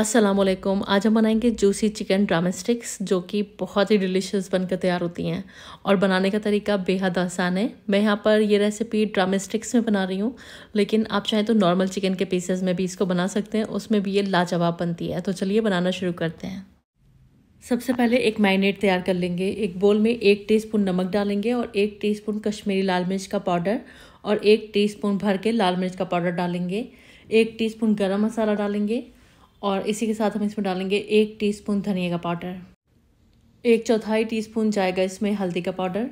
असलम आज हम बनाएंगे जूसी चिकन ड्रामस्टिक्स स्टिक्स जो कि बहुत ही डिलीशियस बनकर तैयार होती हैं और बनाने का तरीका बेहद आसान है मैं यहाँ पर ये रेसिपी ड्रामस्टिक्स स्टिक्स में बना रही हूँ लेकिन आप चाहें तो नॉर्मल चिकन के पीसेस में भी इसको बना सकते हैं उसमें भी ये लाजवाब बनती है तो चलिए बनाना शुरू करते हैं सबसे पहले एक मैरिनेट तैयार कर लेंगे एक बोल में एक स्पून नमक डालेंगे और एक स्पून कश्मीरी लाल मिर्च का पाउडर और एक स्पून भर के लाल मिर्च का पाउडर डालेंगे एक टीस्पून गरम मसाला डालेंगे और इसी के साथ हम इसमें डालेंगे एक टीस्पून धनिया का पाउडर एक चौथाई टीस्पून जाएगा इसमें हल्दी का पाउडर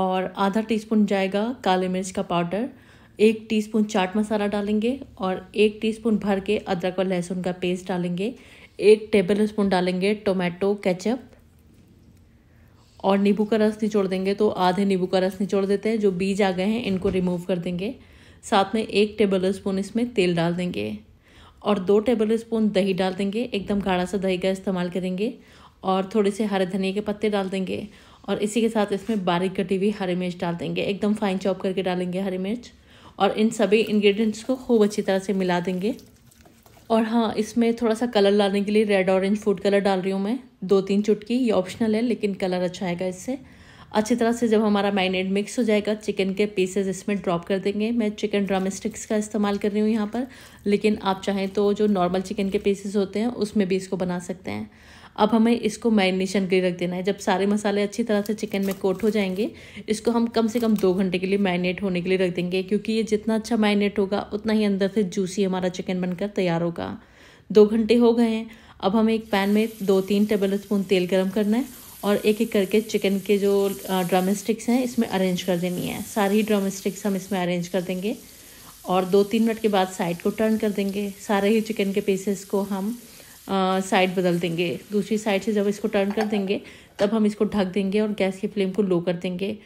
और आधा टीस्पून जाएगा काले मिर्च का पाउडर एक टीस्पून चाट मसाला डालेंगे और एक टीस्पून भर के अदरक और लहसुन का पेस्ट डालेंगे एक टेबल स्पून डालेंगे टोमेटो केचप और नींबू का रस निचोड़ देंगे तो आधे नींबू का रस निचोड़ देते हैं जो बीज आ गए हैं इनको रिमूव कर देंगे साथ में एक टेबल स्पून इसमें तेल डाल देंगे और दो टेबल स्पून दही डाल देंगे एकदम गाढ़ा सा दही का इस्तेमाल करेंगे और थोड़े से हरे धनिया के पत्ते डाल देंगे और इसी के साथ इसमें बारीक कटी हुई हरी मिर्च डाल देंगे एकदम फाइन चॉप करके डालेंगे हरी मिर्च और इन सभी इंग्रेडिएंट्स को खूब अच्छी तरह से मिला देंगे और हाँ इसमें थोड़ा सा कलर लाने के लिए रेड ऑरेंज फूड कलर डाल रही हूँ मैं दो तीन चुटकी ये ऑप्शनल है लेकिन कलर अच्छा आएगा इससे अच्छी तरह से जब हमारा मैरिनेट मिक्स हो जाएगा चिकन के पीसेस इसमें ड्रॉप कर देंगे मैं चिकन ड्रम स्टिक्स का इस्तेमाल कर रही हूँ यहाँ पर लेकिन आप चाहें तो जो नॉर्मल चिकन के पीसेस होते हैं उसमें भी इसको बना सकते हैं अब हमें इसको मैरिनेशन के लिए रख देना है जब सारे मसाले अच्छी तरह से चिकन में कोट हो जाएंगे इसको हम कम से कम दो घंटे के लिए मैरिनेट होने के लिए रख देंगे क्योंकि ये जितना अच्छा मैरिनेट होगा उतना ही अंदर से जूसी हमारा चिकन बनकर तैयार होगा दो घंटे हो गए हैं अब हमें एक पैन में दो तीन टेबल स्पून तेल गर्म करना है और एक एक करके चिकन के जो ड्रम स्टिक्स हैं इसमें अरेंज कर देनी है सारी ड्रम स्टिक्स हम इसमें अरेंज कर देंगे और दो तीन मिनट के बाद साइड को टर्न कर देंगे सारे ही चिकन के पीसेस को हम साइड बदल देंगे दूसरी साइड से जब इसको टर्न कर देंगे तब हम इसको ढक देंगे और गैस की फ्लेम को लो कर देंगे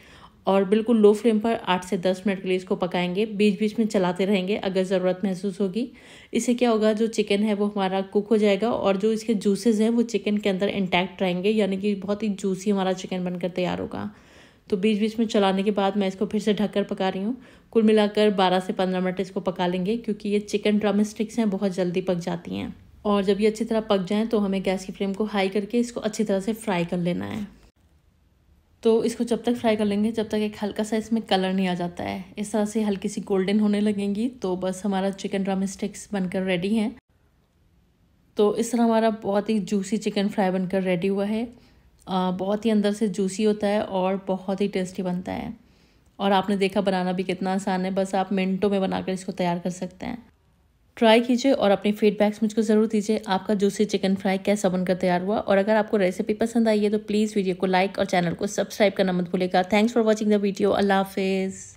और बिल्कुल लो फ्लेम पर आठ से दस मिनट के लिए इसको पकाएंगे बीच बीच में चलाते रहेंगे अगर ज़रूरत महसूस होगी इससे क्या होगा जो चिकन है वो हमारा कुक हो जाएगा और जो इसके जूसेज़ हैं वो चिकन के अंदर इंटैक्ट रहेंगे यानी कि बहुत ही जूसी हमारा चिकन बनकर तैयार होगा तो बीच बीच में चलाने के बाद मैं इसको फिर से ढककर पका रही हूँ कुल मिलाकर 12 से 15 मिनट इसको पका लेंगे क्योंकि ये चिकन ड्रम स्टिक्स हैं बहुत जल्दी पक जाती हैं और जब ये अच्छी तरह पक जाएँ तो हमें गैस की फ्लेम को हाई करके इसको अच्छी तरह से फ्राई कर लेना है तो इसको जब तक फ्राई कर लेंगे जब तक एक हल्का सा इसमें कलर नहीं आ जाता है इस तरह से हल्की सी गोल्डन होने लगेंगी तो बस हमारा चिकन ड्रम स्टिक्स बनकर रेडी हैं तो इस तरह हमारा बहुत ही जूसी चिकन फ्राई बनकर रेडी हुआ है आ, बहुत ही अंदर से जूसी होता है और बहुत ही टेस्टी बनता है और आपने देखा बनाना भी कितना आसान है बस आप मिनटों में बनाकर इसको तैयार कर सकते हैं ट्राई कीजिए और अपनी फीडबैक्स मुझको ज़रूर दीजिए आपका जूसी चिकन फ्राई कैसा बनकर तैयार हुआ और अगर आपको रेसिपी पसंद आई है तो प्लीज़ वीडियो को लाइक और चैनल को सब्सक्राइब करना मत भूलेगा thanks for watching the video अल्लाह हाफिज़